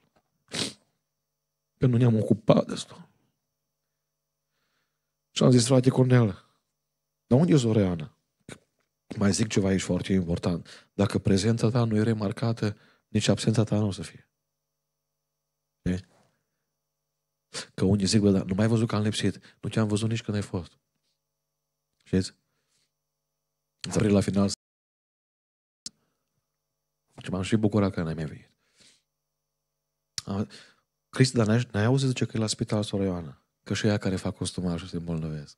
Că nu ne-am ocupat destul. Și am zis, frate Cornel, dar unde e Zoreana? Mai zic ceva aici foarte important. Dacă prezența ta nu e remarcată, nici absența ta nu o să fie. Că unii zic, bă, dar nu mai ai văzut că am lipsit. Nu te-am văzut nici când ai fost. Știți? Îți la final și m-am și bucurat că n-ai mai venit. Cristi, dar n-ai, n-ai auzit zice că e la spital sora Ioana? Că și ea care fac costumar și se îmbolnăvesc.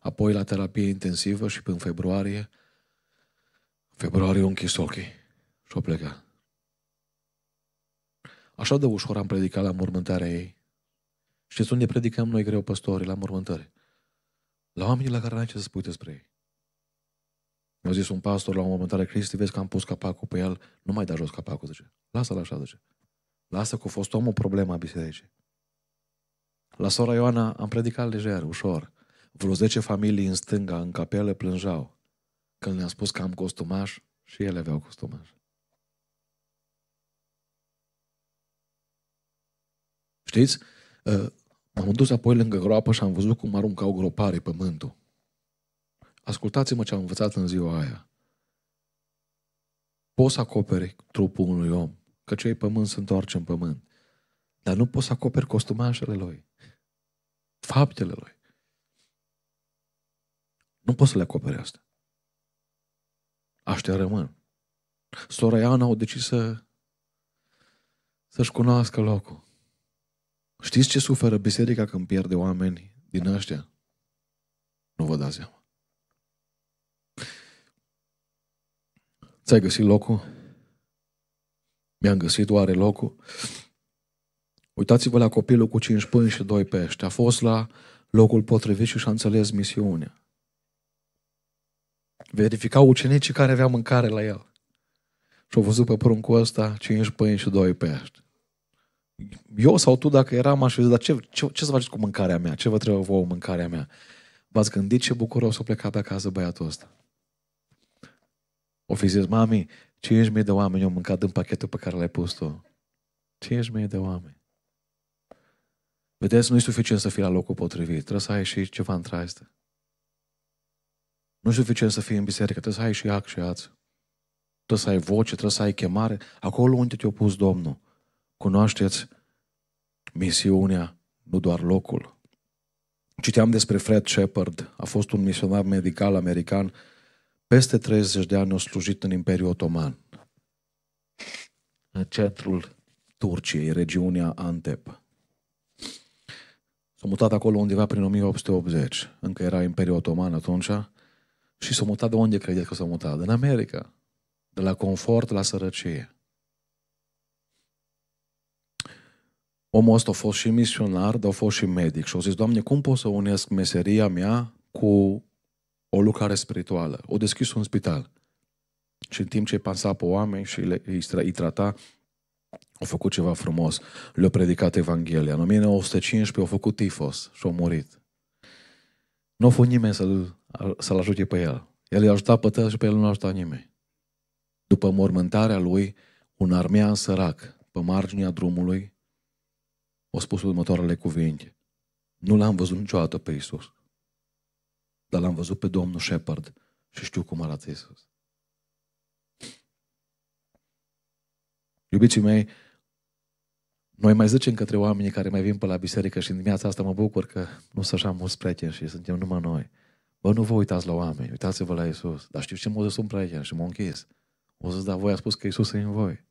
Apoi la terapie intensivă și până în februarie, februarie un închis ochii și o plecat. Așa de ușor am predicat la mormântarea ei. Știți unde predicăm noi greu păstorii la mormântări? La oamenii la care n-ai ce să spui despre ei. Mi-a zis un pastor la o mormântare Cristi, vezi că am pus capacul pe el, nu mai da jos capacul, zice. Lasă-l așa, zice. Lasă că a fost omul problema bisericii. La sora Ioana am predicat lejer, ușor. Vreo 10 familii în stânga, în capelă, plângeau. Când ne am spus că am costumaș, și ele aveau costumaș. Știți? Uh, m-am dus apoi lângă groapă și am văzut cum aruncau gropare pământul. Ascultați-mă ce am învățat în ziua aia. Poți să acoperi trupul unui om, că cei pământ se întoarce în pământ, dar nu poți să acoperi costumașele lui, faptele lui. Nu poți să le acoperi asta. Aștia rămân. Sora Iana au decis să, să-și cunoască locul. Știți ce suferă biserica când pierde oameni din ăștia? Nu vă dați seama. Ți-ai găsit locul? Mi-am găsit oare locul? Uitați-vă la copilul cu cinci pâini și doi pești. A fost la locul potrivit și și-a înțeles misiunea. Verificau ucenicii care aveau mâncare la el. Și au văzut pe pruncul ăsta cinci pâini și doi pești eu sau tu, dacă eram, aș fi zis, dar ce, ce, ce să faceți cu mâncarea mea? Ce vă trebuie vouă mâncarea mea? V-ați gândit ce bucuros o pleca de acasă băiatul ăsta? O fi zis, mami, 5.000 de oameni au mâncat din pachetul pe care l-ai pus tu. 5.000 de oameni. Vedeți, nu e suficient să fii la locul potrivit. Trebuie să ai și ceva în traistă. Nu e suficient să fii în biserică. Trebuie să ai și ac și ață. Trebuie să ai voce, trebuie să ai chemare. Acolo unde te-a pus Domnul. Cunoașteți misiunea, nu doar locul. Citeam despre Fred Shepard, a fost un misionar medical american, peste 30 de ani a slujit în Imperiul Otoman, în centrul Turciei, regiunea Antep. S-a mutat acolo undeva prin 1880, încă era Imperiul Otoman atunci, și s-a mutat de unde credeți că s-a mutat? În America, de la confort la sărăcie. Omul ăsta a fost și misionar, dar a fost și medic și a zis, Doamne, cum pot să unesc meseria mea cu o lucrare spirituală? O deschis un spital. Și în timp ce pansa pe oameni și le, îi, trata, au făcut ceva frumos. Le-a predicat Evanghelia. În 1915 au făcut tifos și au murit. Nu a fost nimeni să-l, să-l ajute pe el. El i-a ajutat pe tău și pe el nu a ajutat nimeni. După mormântarea lui, un armean sărac, pe marginea drumului, au spus următoarele cuvinte. Nu l-am văzut niciodată pe Isus, dar l-am văzut pe Domnul Shepard și știu cum arată Isus. Iubiții mei, noi mai zicem către oamenii care mai vin pe la biserică și în dimineața asta mă bucur că nu sunt așa mulți prieteni și suntem numai noi. Bă, nu vă uitați la oameni, uitați-vă la Isus. Dar știu ce mă zis un prieten și m închis. O zis, dar voi a spus că Isus e în voi.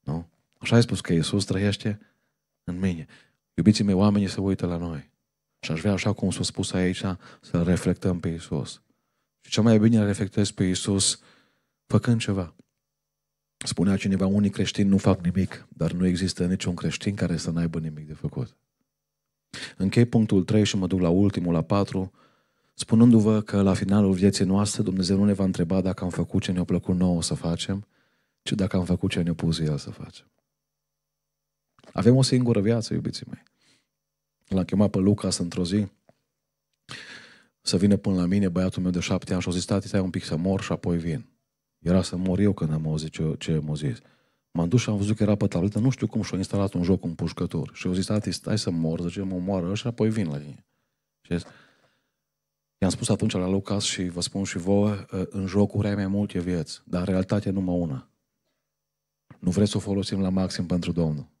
Nu? Așa ai spus că Isus trăiește în mine. Iubiții mei, oamenii se uită la noi. Și aș vrea, așa cum s-a spus aici, să reflectăm pe Isus. Și cea mai bine reflectez pe Isus făcând ceva. Spunea cineva, unii creștini nu fac nimic, dar nu există niciun creștin care să n-aibă nimic de făcut. Închei punctul 3 și mă duc la ultimul, la 4, spunându-vă că la finalul vieții noastre Dumnezeu nu ne va întreba dacă am făcut ce ne-a plăcut nouă să facem, ci dacă am făcut ce ne-a pus El să facem. Avem o singură viață, iubiții mei. L-am chemat pe Lucas într-o zi să vină până la mine băiatul meu de șapte ani și a zis, tati, stai un pic să mor și apoi vin. Era să mor eu când am auzit ce, ce m-a zis. M-am dus și am văzut că era pe tabletă, nu știu cum, și-a instalat un joc un pușcător. Și eu zis, tati, stai să mor, zice, mă moară și apoi vin la tine. Și i-am spus atunci la Lucas și vă spun și vouă, ă, în jocuri ai mai multe vieți, dar în realitate numai una. Nu vreți să o folosim la maxim pentru Domnul.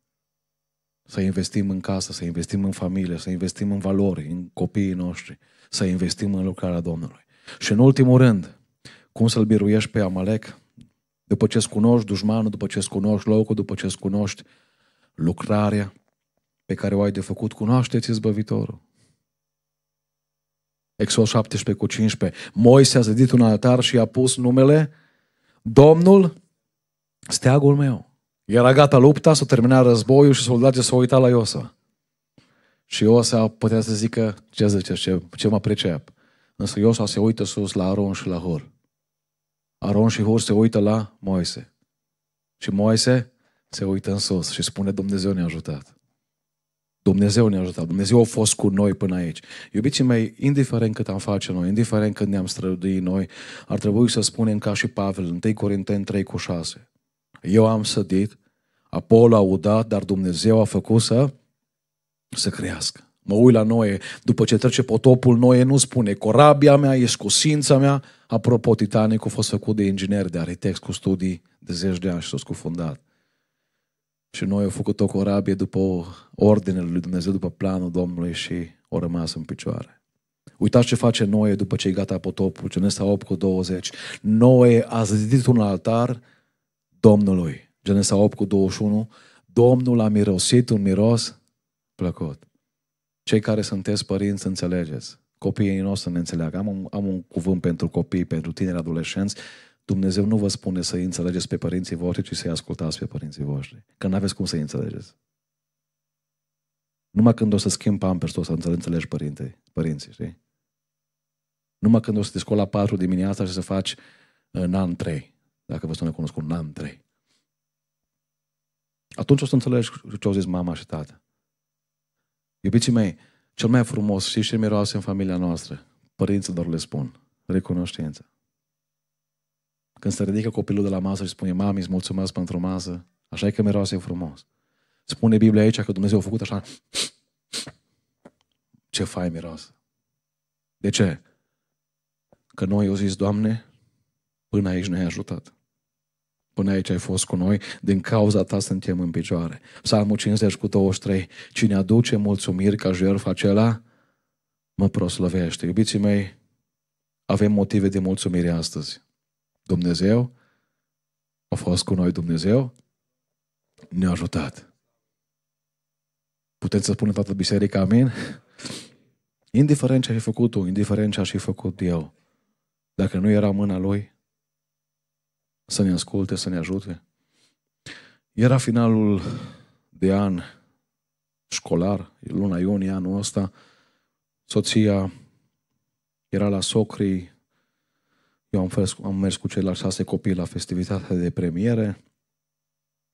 Să investim în casă, să investim în familie, să investim în valori, în copiii noștri, să investim în lucrarea Domnului. Și în ultimul rând, cum să-l biruiești pe Amalek? După ce-ți cunoști dușmanul, după ce-ți cunoști locul, după ce-ți cunoști lucrarea pe care o ai de făcut, cunoaște-ți izbăvitorul. Exod 17 cu 15. Moise a zidit un altar și a pus numele Domnul, steagul meu. Era gata lupta, s-a terminat războiul și soldații s-au uitat la Iosa. Și Iosa putea să zică, ce zice, ce, ce mă pricep? Însă Iosa se uită sus la Aron și la Hor. Aron și Hor se uită la Moise. Și Moise se uită în sus și spune, Dumnezeu ne-a ajutat. Dumnezeu ne-a ajutat. Dumnezeu a fost cu noi până aici. Iubiții mei, indiferent cât am face noi, indiferent cât ne-am străduit noi, ar trebui să spunem ca și Pavel, 1 Corinteni 3 cu 6. Eu am sădit, Apollo a udat, dar Dumnezeu a făcut să, să crească. Mă uit la Noe, după ce trece potopul, Noe nu spune corabia mea, e scusința sința mea. Apropo, Titanicul a fost făcut de inginer, de arhitect cu studii de zeci de ani și s-a scufundat. Și noi au făcut o corabie după ordinele lui Dumnezeu, după planul Domnului și o rămas în picioare. Uitați ce face Noe după ce e gata potopul, Genesa 8 cu 20. Noe a zidit un altar Domnului. Genesa 8 cu 21, Domnul a mirosit un miros plăcut. Cei care sunteți părinți, înțelegeți. Copiii noștri ne înțeleagă. Am un, am un cuvânt pentru copii, pentru tineri adolescenți. Dumnezeu nu vă spune să-i înțelegeți pe părinții voștri, ci să-i ascultați pe părinții voștri. Că nu aveți cum să-i înțelegeți. Numai când o să schimb pampers, o să înțelegi părinții, părinții, știi? Numai când o să te scoli la 4 dimineața și să faci în an 3, dacă vă sună cunoscut, în an 3. Atunci o să înțelegi ce au zis mama și tata. Iubiții mei, cel mai frumos și și miroase în familia noastră, părinții doar le spun, recunoștință. Când se ridică copilul de la masă și spune, mami, îți mulțumesc pentru masă, așa e că miroase frumos. Spune Biblia aici că Dumnezeu a făcut așa, ce fai miroasă. De ce? Că noi au zis, Doamne, până aici ne-ai ajutat. Până aici ai fost cu noi, din cauza ta suntem în picioare. Psalmul 50 cu 23. Cine aduce mulțumiri ca jertfa acela, mă proslăvește. Iubiții mei, avem motive de mulțumire astăzi. Dumnezeu a fost cu noi Dumnezeu, ne-a ajutat. Puteți să spunem toată biserica amin? Indiferent ce ai făcut tu, indiferent ce aș fi făcut eu, dacă nu era mâna Lui, să ne asculte, să ne ajute. Era finalul de an școlar, luna iunie anul ăsta, soția era la socrii, eu am mers, am mers cu ceilalți șase copii la festivitatea de premiere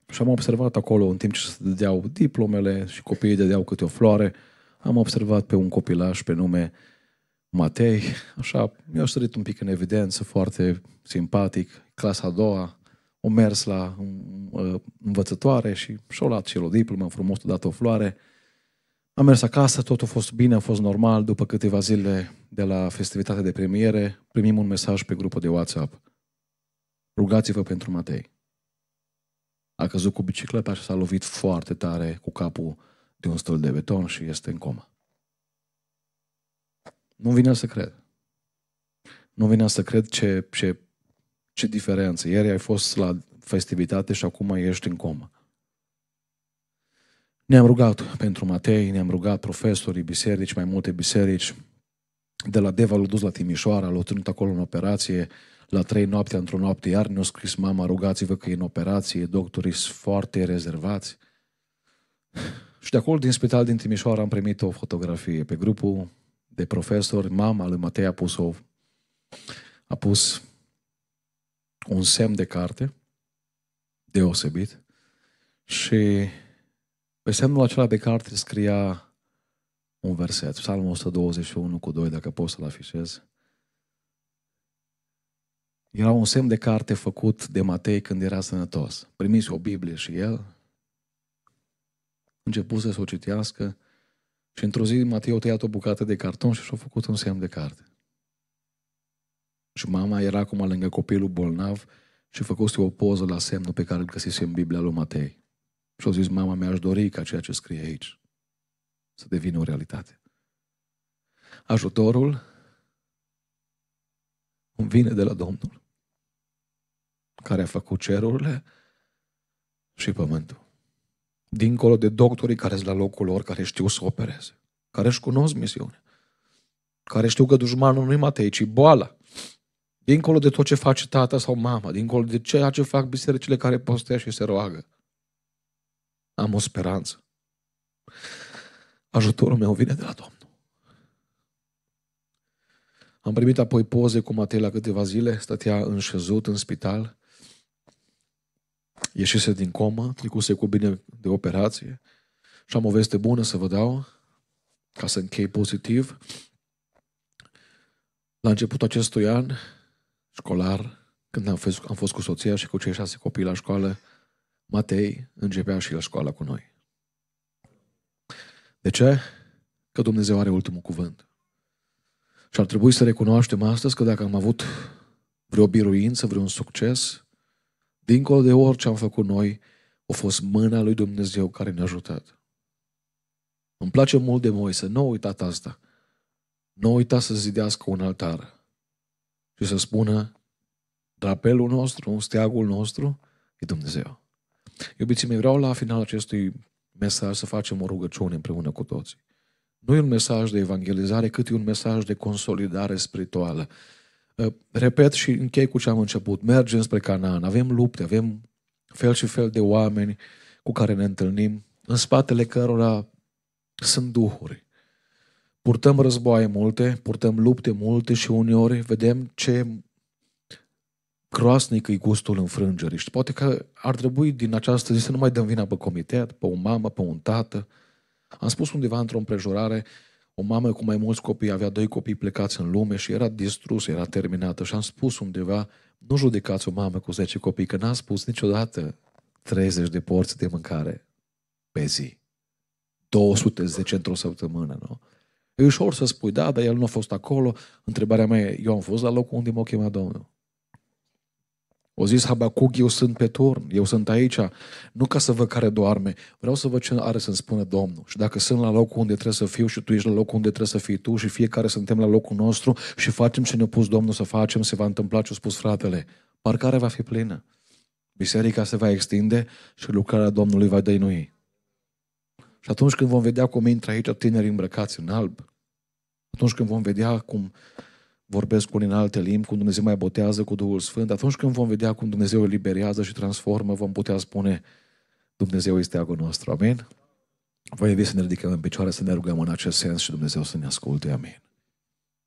și am observat acolo, în timp ce se dădeau diplomele și copiii dădeau câte o floare, am observat pe un copilaș pe nume Matei, așa, mi-a sărit un pic în evidență, foarte simpatic, clasa a doua, o mers la uh, uh, învățătoare și și-o luat și el o diplomă, frumos dat o floare. Am mers acasă, totul a fost bine, a fost normal. După câteva zile de la festivitatea de premiere, primim un mesaj pe grupul de WhatsApp. Rugați-vă pentru Matei. A căzut cu bicicleta și s-a lovit foarte tare cu capul de un stol de beton și este în coma. Nu vine să cred. Nu vine să cred ce, ce ce diferență? Ieri ai fost la festivitate și acum ești în comă. Ne-am rugat pentru Matei, ne-am rugat profesorii, biserici, mai multe biserici. De la Deva l a dus la Timișoara, l-au ținut acolo în operație, la trei noapte, într-o noapte, iar ne-au scris mama, rugați-vă că e în operație, doctorii sunt foarte rezervați. Și de acolo, din spital din Timișoara, am primit o fotografie pe grupul de profesori. Mama lui Matei a pus-o, a pus un semn de carte deosebit și pe semnul acela de carte scria un verset, Psalmul 121 cu 2, dacă pot să-l afișez. Era un semn de carte făcut de Matei când era sănătos. Primise o Biblie și el, început să o citească și într-o zi Matei a tăiat o bucată de carton și și-a făcut un semn de carte. Și mama era acum lângă copilul bolnav și făcuse o poză la semnul pe care îl găsise în Biblia lui Matei. Și au zis, mama, mi-aș dori ca ceea ce scrie aici să devină o realitate. Ajutorul îmi vine de la Domnul, care a făcut cerurile și pământul. Dincolo de doctorii care sunt la locul lor, care știu să opereze, care își cunosc misiunea, care știu că dușmanul nu-i Matei, ci boala, Dincolo de tot ce face tata sau mama, dincolo de ceea ce fac bisericile care postează și se roagă. Am o speranță. Ajutorul meu vine de la Domnul. Am primit apoi poze cu Matei la câteva zile, stătea înșezut în spital, ieșise din comă, trecuse cu bine de operație și am o veste bună să vă dau, ca să închei pozitiv. La începutul acestui an, școlar, când am fost, am fost cu soția și cu cei șase copii la școală, Matei începea și la școală cu noi. De ce? Că Dumnezeu are ultimul cuvânt. Și ar trebui să recunoaștem astăzi că dacă am avut vreo biruință, vreun succes, dincolo de orice am făcut noi, a fost mâna lui Dumnezeu care ne-a ajutat. Îmi place mult de Moise, nu a uitat asta. Nu a uitat să zidească un altar și să spună drapelul nostru, steagul nostru e Dumnezeu. Iubiții mei, vreau la final acestui mesaj să facem o rugăciune împreună cu toți. Nu e un mesaj de evangelizare, cât e un mesaj de consolidare spirituală. Ă, repet și închei cu ce am început. Mergem spre Canaan, avem lupte, avem fel și fel de oameni cu care ne întâlnim, în spatele cărora sunt duhuri. Purtăm războaie multe, purtăm lupte multe și uneori vedem ce croasnic e gustul înfrângerii. Și poate că ar trebui din această zi să nu mai dăm vina pe comitet, pe o mamă, pe un tată. Am spus undeva într-o împrejurare, o mamă cu mai mulți copii avea doi copii plecați în lume și era distrusă, era terminată și am spus undeva, nu judecați o mamă cu 10 copii, că n-a spus niciodată 30 de porți de mâncare pe zi. 210 într-o săptămână, nu? E ușor să spui, da, dar el nu a fost acolo. Întrebarea mea e, eu am fost la locul unde m-a chemat Domnul. O zis Habacuc, eu sunt pe turn, eu sunt aici, nu ca să văd care doarme, vreau să văd ce are să-mi spună Domnul. Și dacă sunt la locul unde trebuie să fiu și tu ești la locul unde trebuie să fii tu și fiecare suntem la locul nostru și facem ce ne-a pus Domnul să facem, se va întâmpla ce a spus fratele. Parcarea va fi plină. Biserica se va extinde și lucrarea Domnului va dăinui. Și atunci când vom vedea cum intră aici tineri îmbrăcați în alb, atunci când vom vedea cum vorbesc unii în alte limbi, cum Dumnezeu mai botează cu Duhul Sfânt, atunci când vom vedea cum Dumnezeu îl liberează și transformă, vom putea spune Dumnezeu este agul nostru. Amin? Voi să ne ridicăm în picioare, să ne rugăm în acest sens și Dumnezeu să ne asculte. Amin.